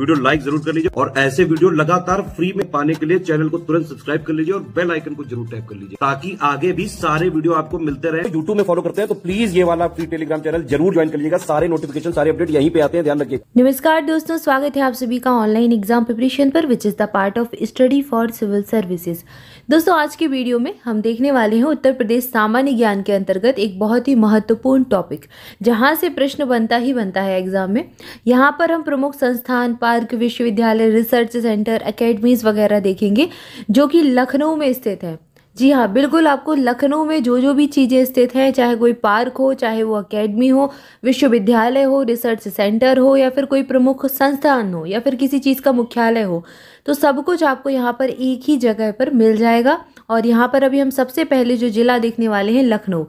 video like जरूर कर लीजिए और ऐसे वीडियो लगातार फ्री में पाने के लिए चैनल को तुरंत सब्सक्राइब कर लीजिए और बेल आइकन को जरूर टैप कर लीजिए ताकि आगे भी सारे वीडियो आपको मिलते रहे यूट्यूब में फॉलो करते हैं तो प्लीज ये वाला फ्री टेलीग्राम चैनल जरूर ज्वाइन कर लीजिएगा सारे नोटिफिकेशन सारे अपडेट यहीं पे आते हैं ध्यान रखिए नमस्कार दोस्तों स्वागत है आप सभी का ऑनलाइन एग्जाम प्रिपरेशन पर which is the part of study for civil services दोस्तों आज के वीडियो में हम देखने वाले हैं उत्तर प्रदेश सामान्य ज्ञान के अंतर्गत एक बहुत ही महत्वपूर्ण टॉपिक जहां से प्रश्न बनता ही बनता है एग्जाम में यहाँ पर हम प्रमुख संस्थान पार्क विश्वविद्यालय रिसर्च सेंटर अकेडमीज़ वगैरह देखेंगे जो कि लखनऊ में स्थित है जी हाँ बिल्कुल आपको लखनऊ में जो जो भी चीज़ें स्थित हैं चाहे कोई पार्क हो चाहे वो अकेडमी हो विश्वविद्यालय हो रिसर्च सेंटर हो या फिर कोई प्रमुख संस्थान हो या फिर किसी चीज़ का मुख्यालय हो तो सब कुछ आपको यहाँ पर एक ही जगह पर मिल जाएगा और यहाँ पर अभी हम सबसे पहले जो ज़िला देखने वाले हैं लखनऊ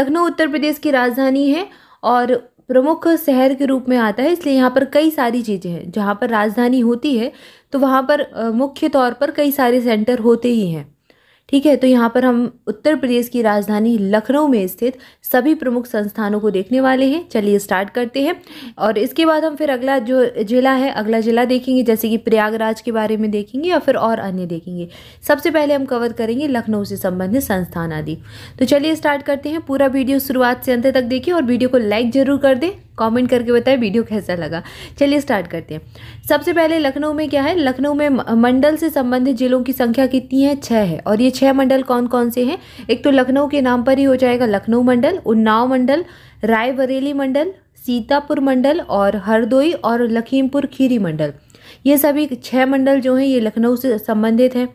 लखनऊ उत्तर प्रदेश की राजधानी है और प्रमुख शहर के रूप में आता है इसलिए यहाँ पर कई सारी चीज़ें हैं जहाँ पर राजधानी होती है तो वहाँ पर मुख्य तौर पर कई सारे सेंटर होते ही हैं ठीक है तो यहाँ पर हम उत्तर प्रदेश की राजधानी लखनऊ में स्थित सभी प्रमुख संस्थानों को देखने वाले हैं चलिए स्टार्ट करते हैं और इसके बाद हम फिर अगला जो जिला है अगला जिला देखेंगे जैसे कि प्रयागराज के बारे में देखेंगे या फिर और अन्य देखेंगे सबसे पहले हम कवर करेंगे लखनऊ से संबंधित संस्थान आदि तो चलिए स्टार्ट करते हैं पूरा वीडियो शुरुआत से अंत तक देखें और वीडियो को लाइक ज़रूर कर दें कमेंट करके बताएं वीडियो कैसा लगा चलिए स्टार्ट करते हैं सबसे पहले लखनऊ में क्या है लखनऊ में मंडल से संबंधित जिलों की संख्या कितनी है छः है और ये छः मंडल कौन कौन से हैं एक तो लखनऊ के नाम पर ही हो जाएगा लखनऊ मंडल उन्नाव मंडल रायबरेली मंडल सीतापुर मंडल और हरदोई और लखीमपुर खीरी मंडल ये सभी छः मंडल जो हैं ये लखनऊ से संबंधित हैं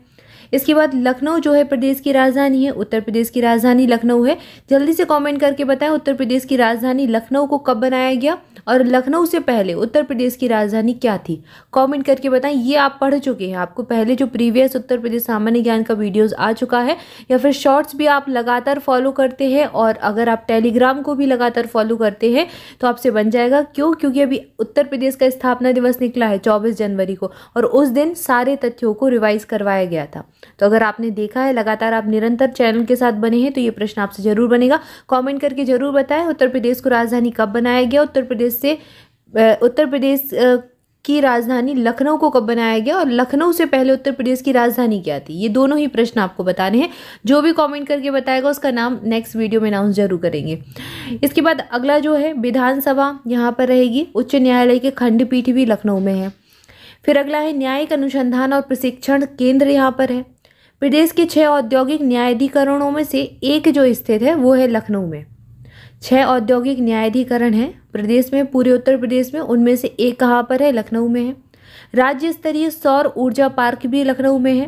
इसके बाद लखनऊ जो है प्रदेश की राजधानी है उत्तर प्रदेश की राजधानी लखनऊ है जल्दी से कमेंट करके बताएं उत्तर प्रदेश की राजधानी लखनऊ को कब बनाया गया और लखनऊ से पहले उत्तर प्रदेश की राजधानी क्या थी कमेंट करके बताएं ये आप पढ़ चुके हैं आपको पहले जो प्रीवियस उत्तर प्रदेश सामान्य ज्ञान का वीडियोज आ चुका है या फिर शॉर्ट्स भी आप लगातार फॉलो करते हैं और अगर आप टेलीग्राम को भी लगातार फॉलो करते हैं तो आपसे बन जाएगा क्यों क्योंकि अभी उत्तर प्रदेश का स्थापना दिवस निकला है चौबीस जनवरी को और उस दिन सारे तथ्यों को रिवाइज करवाया गया था तो अगर आपने देखा है लगातार आप निरंतर चैनल के साथ बने हैं तो ये प्रश्न आपसे जरूर बनेगा कॉमेंट करके जरूर बताएं उत्तर प्रदेश को राजधानी कब बनाया गया उत्तर प्रदेश से उत्तर प्रदेश की राजधानी लखनऊ को कब बनाया गया और लखनऊ से पहले उत्तर प्रदेश की राजधानी क्या थी ये दोनों ही प्रश्न आपको बताने हैं जो भी कमेंट करके बताएगा उसका नाम नेक्स्ट वीडियो में अनाउंस जरूर करेंगे इसके बाद अगला जो है विधानसभा यहाँ पर रहेगी उच्च न्यायालय के खंडपीठ भी लखनऊ में है फिर अगला है न्यायिक अनुसंधान और प्रशिक्षण केंद्र यहाँ पर है प्रदेश के छः औद्योगिक न्यायाधिकरणों में से एक जो स्थित है वो है लखनऊ में छः औद्योगिक न्यायाधिकरण है प्रदेश में पूरे उत्तर प्रदेश में उनमें से एक कहाँ पर है लखनऊ में है राज्य स्तरीय सौर ऊर्जा पार्क भी लखनऊ में है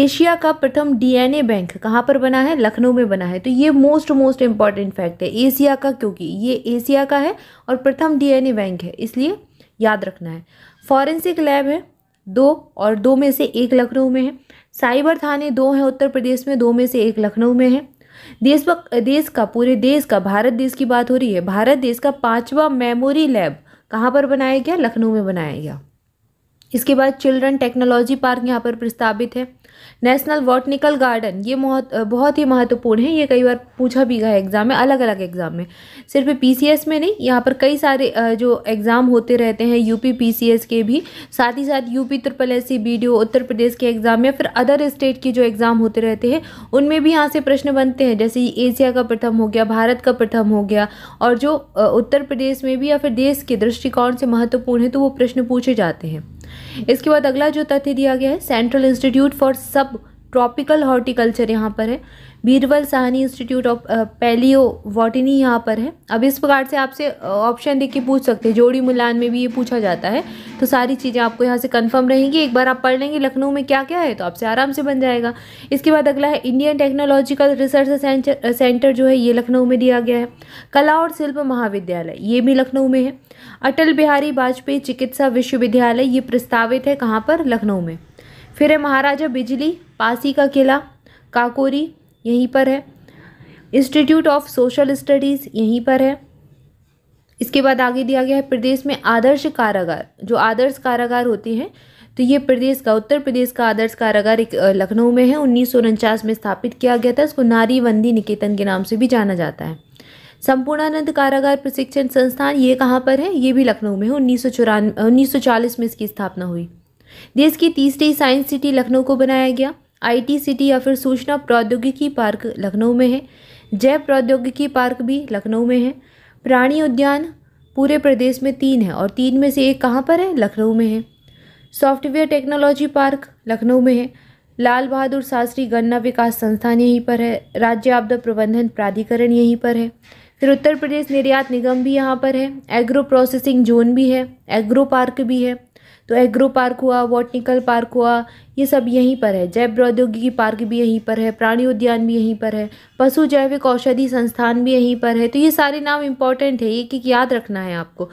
एशिया का प्रथम डीएनए बैंक कहाँ पर बना है लखनऊ में बना है तो ये मोस्ट मोस्ट इम्पॉर्टेंट फैक्ट है एशिया का क्योंकि ये एशिया का है और प्रथम डीएनए बैंक है इसलिए याद रखना है फॉरेंसिक लैब है दो और दो में से एक लखनऊ में है साइबर थाने दो हैं उत्तर प्रदेश में दो में से एक लखनऊ में है देश देश का पूरे देश का भारत देश की बात हो रही है भारत देश का पांचवा मेमोरी लैब कहाँ पर बनाया गया लखनऊ में बनाया गया इसके बाद चिल्ड्रन टेक्नोलॉजी पार्क यहाँ पर प्रस्तावित है नेशनल वॉटनिकल गार्डन ये बहुत बहुत ही महत्वपूर्ण है ये कई बार पूछा भी गया है एग्ज़ाम में अलग अलग एग्ज़ाम में सिर्फ पीसीएस में नहीं यहाँ पर कई सारे जो एग्ज़ाम होते रहते हैं यूपी पीसीएस के भी साथ ही साथ UP triple S C B उत्तर प्रदेश के एग्ज़ाम या फिर अदर स्टेट के जो एग्ज़ाम होते रहते हैं उनमें भी यहाँ से प्रश्न बनते हैं जैसे एशिया का प्रथम हो गया भारत का प्रथम हो गया और जो उत्तर प्रदेश में भी या फिर देश के दृष्टिकोण से महत्वपूर्ण है तो वो प्रश्न पूछे जाते हैं इसके बाद अगला जो तथ्य दिया गया है central institute for sub tropical horticulture यहाँ पर है Birbal Sahni institute of palaeo botany यहाँ पर है अब इस प्रकार से आपसे ऑप्शन देख के पूछ सकते हैं जोड़ी मुलान में भी ये पूछा जाता है तो सारी चीज़ें आपको यहाँ से कंफर्म रहेंगी एक बार आप पढ़ लेंगे लखनऊ में क्या क्या है तो आपसे आराम से बन जाएगा इसके बाद अगला है इंडियन टेक्नोलॉजिकल रिसर्च सेंटर जो है ये लखनऊ में दिया गया है कला और शिल्प महाविद्यालय ये भी लखनऊ में है अटल बिहारी वाजपेयी चिकित्सा विश्वविद्यालय ये प्रस्तावित है कहाँ पर लखनऊ में फिर है महाराजा बिजली पासी का किला काकोरी यहीं पर है इंस्टीट्यूट ऑफ सोशल स्टडीज़ यहीं पर है इसके बाद आगे दिया गया है प्रदेश में आदर्श कारागार जो आदर्श कारागार होते हैं तो ये प्रदेश का उत्तर प्रदेश का आदर्श कारागार एक लखनऊ में है उन्नीस में स्थापित किया गया था इसको नारीबंदी निकेतन के नाम से भी जाना जाता है संपूर्णानंद कारागार प्रशिक्षण संस्थान ये कहाँ पर है ये भी लखनऊ में है उन्नीस सौ में इसकी स्थापना हुई देश की तीसरी साइंस सिटी लखनऊ को बनाया गया आईटी सिटी या फिर सूचना प्रौद्योगिकी पार्क लखनऊ में है जैव प्रौद्योगिकी पार्क भी लखनऊ में है प्राणी उद्यान पूरे प्रदेश में तीन है और तीन में से एक कहाँ पर है लखनऊ में है सॉफ्टवेयर टेक्नोलॉजी पार्क लखनऊ में है लाल बहादुर शास्त्री गन्ना विकास संस्थान यहीं पर है राज्य आपदा प्रबंधन प्राधिकरण यहीं पर है फिर उत्तर प्रदेश निर्यात निगम भी यहाँ पर है एग्रो प्रोसेसिंग जोन भी है एग्रो पार्क भी है तो एग्रो पार्क हुआ वॉटनिकल पार्क हुआ ये सब यहीं पर है जैव प्रौद्योगिकी पार्क भी यहीं पर है प्राणी उद्यान भी यहीं पर है पशु जैविक औषधि संस्थान भी यहीं पर है तो ये सारे नाम इंपॉर्टेंट है ये एक याद रखना है आपको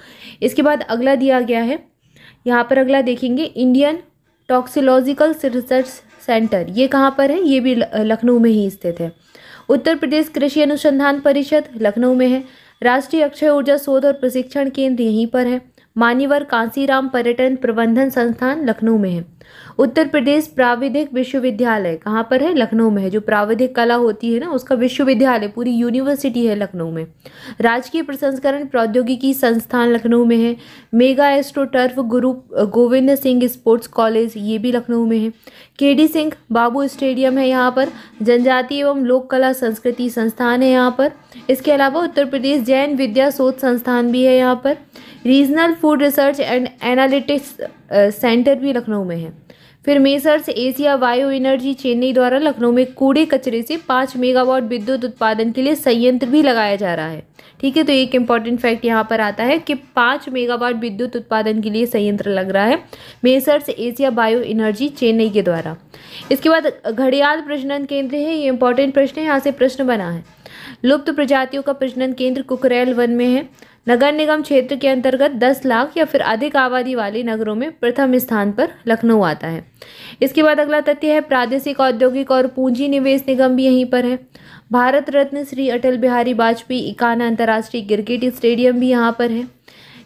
इसके बाद अगला दिया गया है यहाँ पर अगला देखेंगे इंडियन टॉक्सिलॉजिकल रिसर्च सेंटर ये कहाँ पर है ये भी लखनऊ में ही स्थित है उत्तर प्रदेश कृषि अनुसंधान परिषद लखनऊ में है राष्ट्रीय अक्षय ऊर्जा शोध और प्रशिक्षण केंद्र यहीं पर है मानीवर कांसीराम पर्यटन प्रबंधन संस्थान लखनऊ में है उत्तर प्रदेश प्राविधिक विश्वविद्यालय कहाँ पर है लखनऊ में है जो प्राविधिक कला होती है ना उसका विश्वविद्यालय पूरी यूनिवर्सिटी है लखनऊ में राजकीय प्रसंस्करण प्रौद्योगिकी संस्थान लखनऊ में है मेगा एस्ट्रोटर्फ गुरु गोविंद सिंह स्पोर्ट्स कॉलेज ये भी लखनऊ में है के डी सिंह बाबू स्टेडियम है यहाँ पर जनजाति एवं लोक कला संस्कृति संस्थान है यहाँ पर इसके अलावा उत्तर प्रदेश जैन विद्या शोध संस्थान भी है यहाँ पर regional food research and analytics centre भी लखनऊ में है फिर messrs Asia bio energy Chennai द्वारा लखनऊ में कूड़े कचरे से पाँच मेगावाट विद्युत उत्पादन के लिए संयंत्र भी लगाया जा रहा है ठीक है तो एक इम्पॉर्टेंट फैक्ट यहाँ पर आता है कि पाँच मेगावाट विद्युत उत्पादन के लिए संयंत्र लग रहा है messrs Asia bio energy Chennai के द्वारा इसके बाद घड़ियाल प्रजनन केंद्र है ये इंपॉर्टेंट प्रश्न है यहाँ से प्रश्न बना है लुप्त प्रजातियों का प्रजनन केंद्र कुकरेल वन में है नगर निगम क्षेत्र के अंतर्गत 10 लाख या फिर अधिक आबादी वाले नगरों में प्रथम स्थान पर लखनऊ आता है इसके बाद अगला तथ्य है प्रादेशिक औद्योगिक और पूंजी निवेश निगम भी यहीं पर है भारत रत्न श्री अटल बिहारी वाजपेयी इकाना अंतर्राष्ट्रीय क्रिकेट स्टेडियम भी यहाँ पर है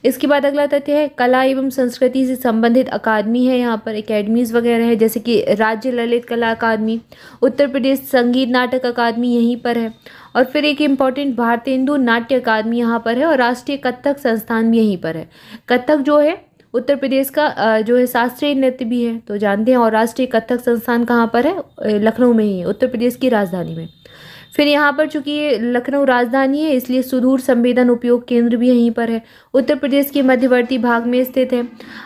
इसके बाद अगला तथ्य है कला एवं संस्कृति से संबंधित अकादमी है यहाँ पर अकेडमीज़ वगैरह है जैसे कि राज्य ललित कला अकादमी उत्तर प्रदेश संगीत नाटक अकादमी यहीं पर है और फिर एक इम्पॉर्टेंट भारतेंदु नाट्य अकादमी यहाँ पर है और राष्ट्रीय कत्थक संस्थान भी यहीं पर है कत्थक जो है उत्तर प्रदेश का जो है शास्त्रीय नृत्य भी है तो जानते हैं और राष्ट्रीय कत्थक संस्थान कहाँ पर है लखनऊ में ही है उत्तर प्रदेश की राजधानी में फिर यहाँ पर चूँकि ये लखनऊ राजधानी है इसलिए सुदूर संवेदन उपयोग केंद्र भी यहीं पर है उत्तर प्रदेश के मध्यवर्ती भाग में स्थित है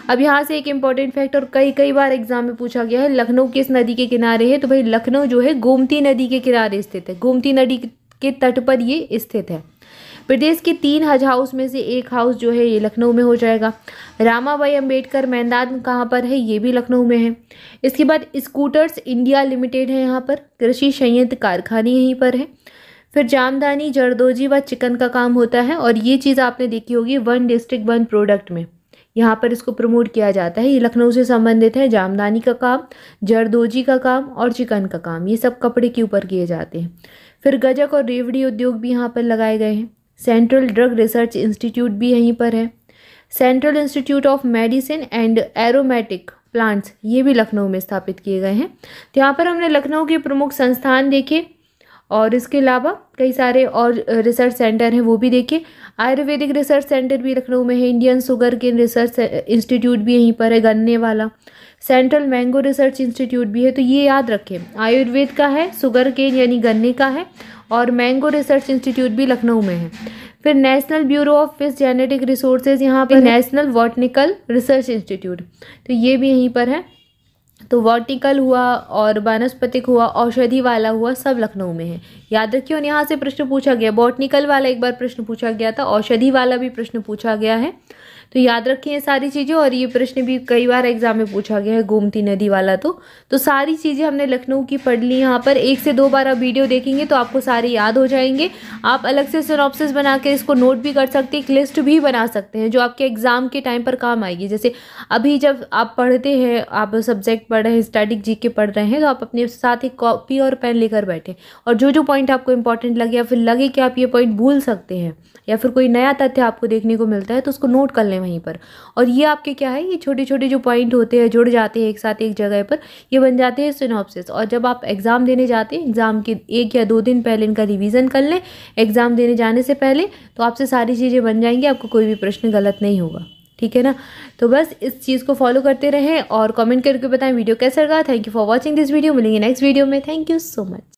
अब यहाँ से एक इम्पॉर्टेंट फैक्ट और कई कई बार एग्जाम में पूछा गया है लखनऊ किस नदी के किनारे है तो भाई लखनऊ जो है गोमती नदी के किनारे स्थित है गोमती नदी के तट पर ये स्थित है प्रदेश के तीन हज हाउस में से एक हाउस जो है ये लखनऊ में हो जाएगा रामाबाई अम्बेडकर मैदान कहाँ पर है ये भी लखनऊ में है इसके बाद स्कूटर्स इंडिया लिमिटेड है यहाँ पर कृषि संयंत्र कारखाने यहीं पर है फिर जामदानी जरदोजी व चिकन का काम होता है और ये चीज़ आपने देखी होगी वन डिस्ट्रिक्ट वन प्रोडक्ट में यहाँ पर इसको प्रमोट किया जाता है ये लखनऊ से संबंधित है जामदानी का काम जरदोजी का काम और चिकन का काम ये सब कपड़े के ऊपर किए जाते हैं फिर गजक और रेवड़ी उद्योग भी यहाँ पर लगाए गए हैं सेंट्रल ड्रग रिसर्च इंस्टीट्यूट भी यहीं पर है central institute of medicine and aromatic plants ये भी लखनऊ में स्थापित किए गए हैं तो यहाँ पर हमने लखनऊ के प्रमुख संस्थान देखे और इसके अलावा कई सारे और रिसर्च सेंटर हैं वो भी देखे आयुर्वेदिक रिसर्च सेंटर भी लखनऊ में है इंडियन शुगर के रिसर्च इंस्टीट्यूट भी यहीं पर है गन्ने वाला सेंट्रल मैंगो रिसर्च इंस्टीट्यूट भी है तो ये याद रखें आयुर्वेद का है शुगर केन यानी गन्ने का है और मैंगो रिसर्च इंस्टीट्यूट भी लखनऊ में है फिर national bureau of fish genetic resources यहाँ पर नेशनल वॉटनिकल रिसर्च इंस्टीट्यूट तो ये भी यहीं पर है तो वॉटिकल हुआ और वनस्पतिक हुआ औषधि वाला हुआ सब लखनऊ में है याद रखिए और यहाँ से प्रश्न पूछा गया बॉटनिकल वाला एक बार प्रश्न पूछा गया था औषधि वाला भी प्रश्न पूछा गया है तो याद रखिए सारी चीज़ें और ये प्रश्न भी कई बार एग्जाम में पूछा गया है गोमती नदी वाला तो तो सारी चीज़ें हमने लखनऊ की पढ़ ली यहाँ पर एक से दो बार आप वीडियो देखेंगे तो आपको सारे याद हो जाएंगे आप अलग से सिनॉप्सिस बना के इसको नोट भी कर सकते हैं एक लिस्ट भी बना सकते हैं जो आपके एग्ज़ाम के टाइम पर काम आएगी जैसे अभी जब आप पढ़ते हैं आप सब्जेक्ट पढ़ रहे हैं स्टैटिक जी के पढ़ रहे हैं तो आप अपने साथ एक कॉपी और पेन लेकर बैठे और जो जो पॉइंट पॉइंट आपको इंपॉर्टेंट लगे या फिर लगे कि आप ये पॉइंट भूल सकते हैं या फिर कोई नया तथ्य आपको देखने को मिलता है तो उसको नोट कर लें वहीं पर और ये आपके क्या है ये छोटे छोटे जो पॉइंट होते हैं जुड़ जाते हैं एक साथ एक जगह पर ये बन जाते हैं सिनॉप्सिस और जब आप एग्ज़ाम देने जाते हैं एग्ज़ाम के एक या दो दिन पहले इनका रिविज़न कर लें एग्ज़ाम देने जाने से पहले तो आपसे सारी चीज़ें बन जाएंगी आपको कोई भी प्रश्न गलत नहीं होगा ठीक है ना तो बस इस चीज़ को फॉलो करते रहें और कमेंट करके बताएं वीडियो कैसा लगा thank you for watching this video मिलेंगे नेक्स्ट वीडियो में थैंक यू सो मच